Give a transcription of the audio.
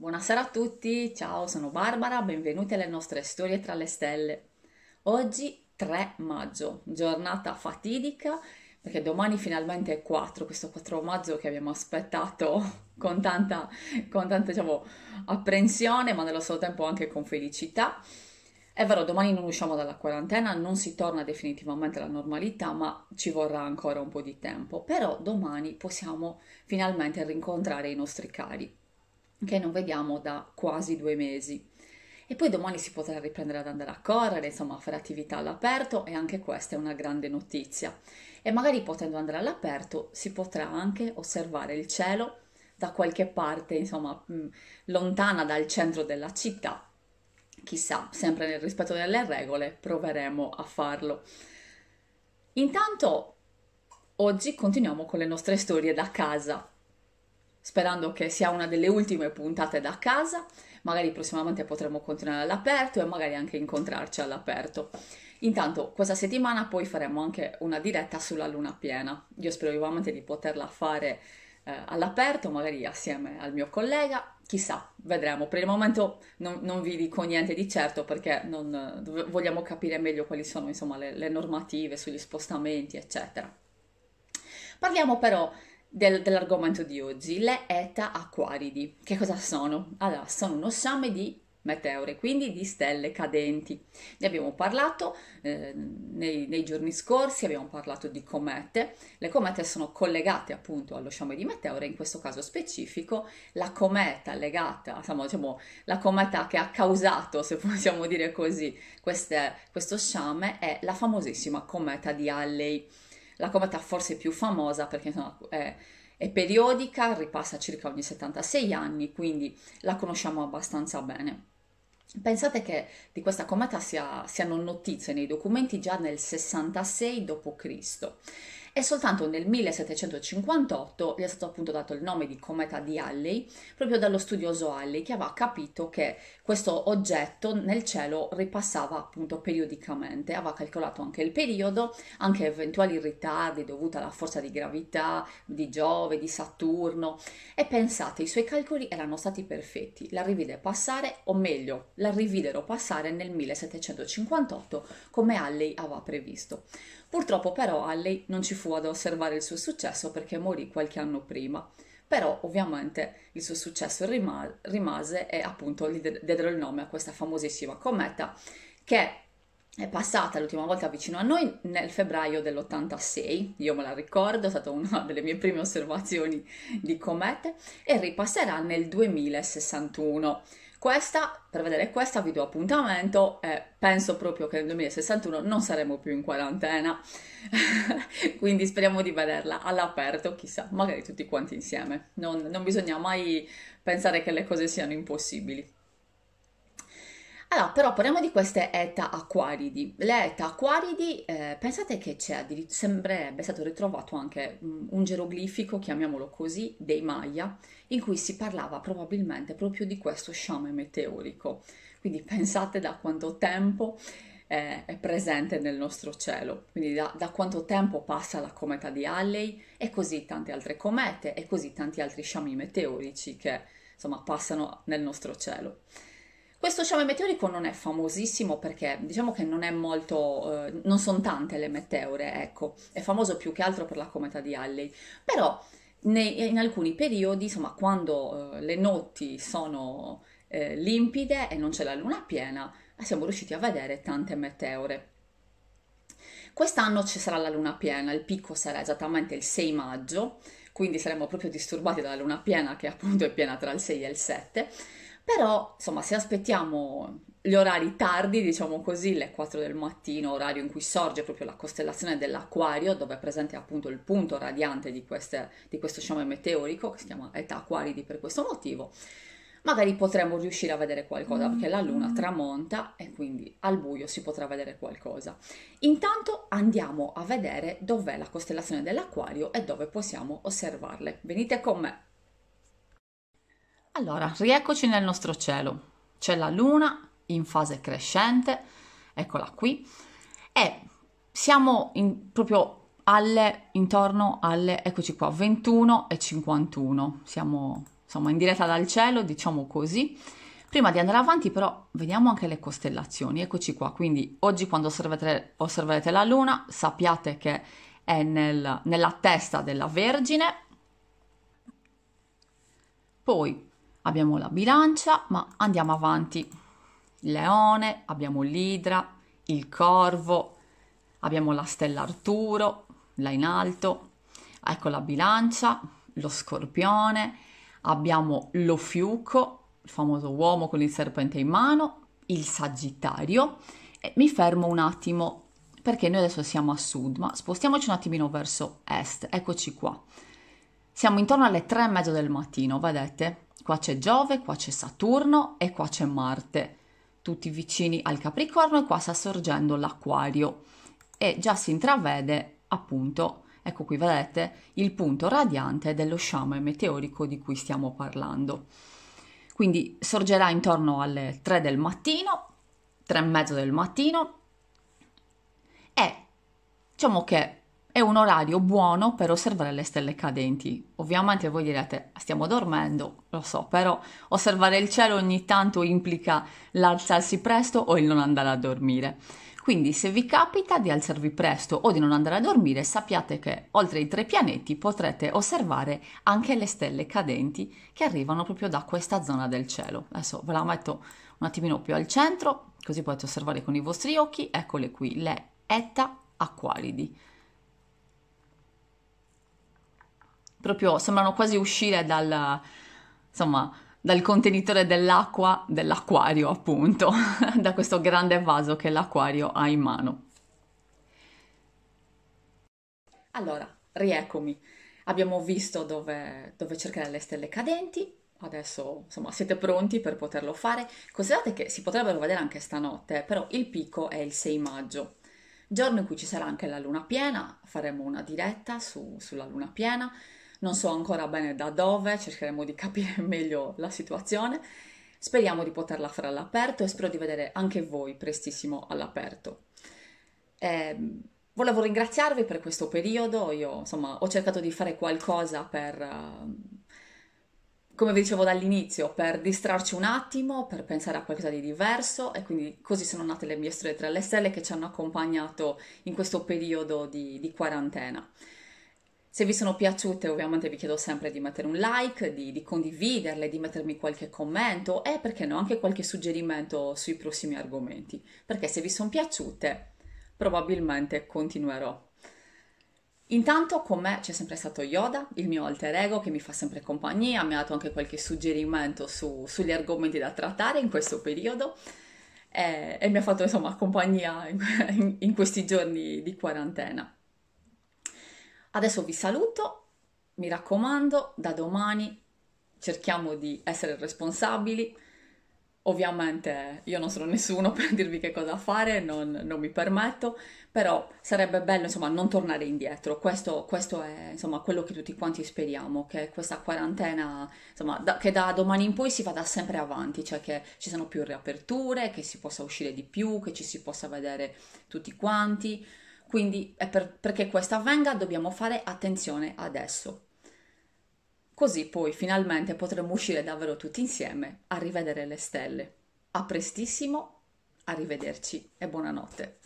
Buonasera a tutti, ciao, sono Barbara, benvenuti alle nostre storie tra le stelle. Oggi 3 maggio, giornata fatidica perché domani finalmente è 4, questo 4 maggio che abbiamo aspettato con tanta, con tanta diciamo, apprensione, ma nello stesso tempo anche con felicità. È vero, domani non usciamo dalla quarantena, non si torna definitivamente alla normalità, ma ci vorrà ancora un po' di tempo. Però domani possiamo finalmente rincontrare i nostri cari che non vediamo da quasi due mesi. E poi domani si potrà riprendere ad andare a correre, insomma a fare attività all'aperto e anche questa è una grande notizia. E magari potendo andare all'aperto si potrà anche osservare il cielo da qualche parte, insomma, mm, lontana dal centro della città. Chissà, sempre nel rispetto delle regole, proveremo a farlo. Intanto, oggi continuiamo con le nostre storie da casa sperando che sia una delle ultime puntate da casa, magari prossimamente potremo continuare all'aperto e magari anche incontrarci all'aperto. Intanto questa settimana poi faremo anche una diretta sulla luna piena, io spero vivamente di poterla fare eh, all'aperto, magari assieme al mio collega, chissà, vedremo. Per il momento non, non vi dico niente di certo perché non, vogliamo capire meglio quali sono insomma, le, le normative sugli spostamenti, eccetera. Parliamo però del, dell'argomento di oggi, le Eta Aquaridi. Che cosa sono? Allora, sono uno sciame di meteore, quindi di stelle cadenti. Ne abbiamo parlato eh, nei, nei, giorni scorsi, abbiamo parlato di comete. Le comete sono collegate appunto allo sciame di meteore, in questo caso specifico la cometa legata, insomma, diciamo, la cometa che ha causato, se possiamo dire così, queste, questo sciame è la famosissima cometa di Halley la cometa forse più famosa perché no, è, è periodica, ripassa circa ogni 76 anni, quindi la conosciamo abbastanza bene. Pensate che di questa cometa siano ha, notizie nei documenti già nel 66 d.C e soltanto nel 1758 gli è stato appunto dato il nome di cometa di Halley proprio dallo studioso Halley che aveva capito che questo oggetto nel cielo ripassava appunto periodicamente, aveva calcolato anche il periodo, anche eventuali ritardi dovuti alla forza di gravità di Giove, di Saturno e pensate i suoi calcoli erano stati perfetti, la rivide passare o meglio la rividero passare nel 1758 come Halley aveva previsto. Purtroppo però Alley non ci fu ad osservare il suo successo perché morì qualche anno prima. Però ovviamente il suo successo rimase e appunto gli diedero il nome a questa famosissima cometa che è passata l'ultima volta vicino a noi nel febbraio dell'86, io me la ricordo, è stata una delle mie prime osservazioni di comete, e ripasserà nel 2061. Questa, per vedere questa, vi do appuntamento e penso proprio che nel 2061 non saremo più in quarantena, quindi speriamo di vederla all'aperto, chissà, magari tutti quanti insieme. Non, non bisogna mai pensare che le cose siano impossibili. Allora, però parliamo di queste eta acquaridi. Le eta acquaridi, eh, pensate che c'è sembrerebbe stato ritrovato anche un geroglifico, chiamiamolo così, dei Maya, in cui si parlava probabilmente proprio di questo sciame meteorico. Quindi pensate da quanto tempo eh, è presente nel nostro cielo, quindi da, da quanto tempo passa la cometa di Halley e così tante altre comete e così tanti altri sciami meteorici che insomma passano nel nostro cielo. Questo sciame meteorico non è famosissimo perché diciamo che non è molto, eh, non sono tante le meteore, ecco, è famoso più che altro per la cometa di Halley, però nei, in alcuni periodi, insomma, quando eh, le notti sono eh, limpide e non c'è la luna piena, siamo riusciti a vedere tante meteore. Quest'anno ci sarà la luna piena, il picco sarà esattamente il 6 maggio, quindi saremo proprio disturbati dalla luna piena che appunto è piena tra il 6 e il 7 però, insomma, se aspettiamo gli orari tardi, diciamo così, le 4 del mattino, orario in cui sorge proprio la costellazione dell'Aquario, dove è presente appunto il punto radiante di, queste, di questo sciame meteorico, che si chiama età Aquaridi per questo motivo, magari potremmo riuscire a vedere qualcosa, mm. perché la luna tramonta e quindi al buio si potrà vedere qualcosa. Intanto andiamo a vedere dov'è la costellazione dell'Aquario e dove possiamo osservarle. Venite con me! Allora, rieccoci nel nostro cielo. C'è la luna in fase crescente, eccola qui, e siamo in, proprio alle, intorno alle, eccoci qua, 21 e 51. Siamo insomma in diretta dal cielo, diciamo così. Prima di andare avanti però vediamo anche le costellazioni, eccoci qua, quindi oggi quando osservate, osserverete la luna sappiate che è nel, nella testa della Vergine, poi Abbiamo la bilancia, ma andiamo avanti. Il leone, abbiamo l'idra, il corvo, abbiamo la stella Arturo, là in alto. Ecco la bilancia, lo scorpione, abbiamo lo fiuco, il famoso uomo con il serpente in mano, il sagittario. E mi fermo un attimo perché noi adesso siamo a sud, ma spostiamoci un attimino verso est, eccoci qua. Siamo intorno alle tre e mezzo del mattino, vedete? Qua c'è Giove, qua c'è Saturno e qua c'è Marte. Tutti vicini al Capricorno e qua sta sorgendo l'Aquario. E già si intravede appunto, ecco qui vedete, il punto radiante dello sciame meteorico di cui stiamo parlando. Quindi sorgerà intorno alle 3 del mattino, 3 e mezzo del mattino e diciamo che è un orario buono per osservare le stelle cadenti. Ovviamente voi direte stiamo dormendo, lo so, però osservare il cielo ogni tanto implica l'alzarsi presto o il non andare a dormire. Quindi se vi capita di alzarvi presto o di non andare a dormire, sappiate che oltre i tre pianeti potrete osservare anche le stelle cadenti che arrivano proprio da questa zona del cielo. Adesso ve la metto un attimino più al centro, così potete osservare con i vostri occhi. Eccole qui, le Eta Aqualidi. proprio sembrano quasi uscire dal, insomma, dal contenitore dell'acqua dell'acquario, appunto, da questo grande vaso che l'acquario ha in mano. Allora, rieccomi. Abbiamo visto dove, dove cercare le stelle cadenti, adesso insomma siete pronti per poterlo fare. Considerate che si potrebbero vedere anche stanotte, però il picco è il 6 maggio, giorno in cui ci sarà anche la luna piena, faremo una diretta su, sulla luna piena, non so ancora bene da dove, cercheremo di capire meglio la situazione. Speriamo di poterla fare all'aperto e spero di vedere anche voi prestissimo all'aperto. Eh, volevo ringraziarvi per questo periodo, io insomma ho cercato di fare qualcosa per, ehm, come vi dicevo dall'inizio, per distrarci un attimo, per pensare a qualcosa di diverso e quindi così sono nate le mie storie tra le stelle che ci hanno accompagnato in questo periodo di, di quarantena. Se vi sono piaciute ovviamente vi chiedo sempre di mettere un like, di, di condividerle, di mettermi qualche commento e perché no anche qualche suggerimento sui prossimi argomenti, perché se vi sono piaciute probabilmente continuerò. Intanto con me c'è sempre stato Yoda, il mio alter ego che mi fa sempre compagnia, mi ha dato anche qualche suggerimento su, sugli argomenti da trattare in questo periodo e, eh, e mi ha fatto insomma compagnia in, in questi giorni di quarantena. Adesso vi saluto, mi raccomando, da domani cerchiamo di essere responsabili. Ovviamente io non sono nessuno per dirvi che cosa fare, non, non mi permetto, però sarebbe bello insomma non tornare indietro, questo, questo è insomma quello che tutti quanti speriamo, che questa quarantena insomma da, che da domani in poi si vada sempre avanti, cioè che ci siano più riaperture, che si possa uscire di più, che ci si possa vedere tutti quanti. Quindi per, perché questo avvenga dobbiamo fare attenzione adesso. Così poi finalmente potremo uscire davvero tutti insieme a rivedere le stelle. A prestissimo, arrivederci e buonanotte.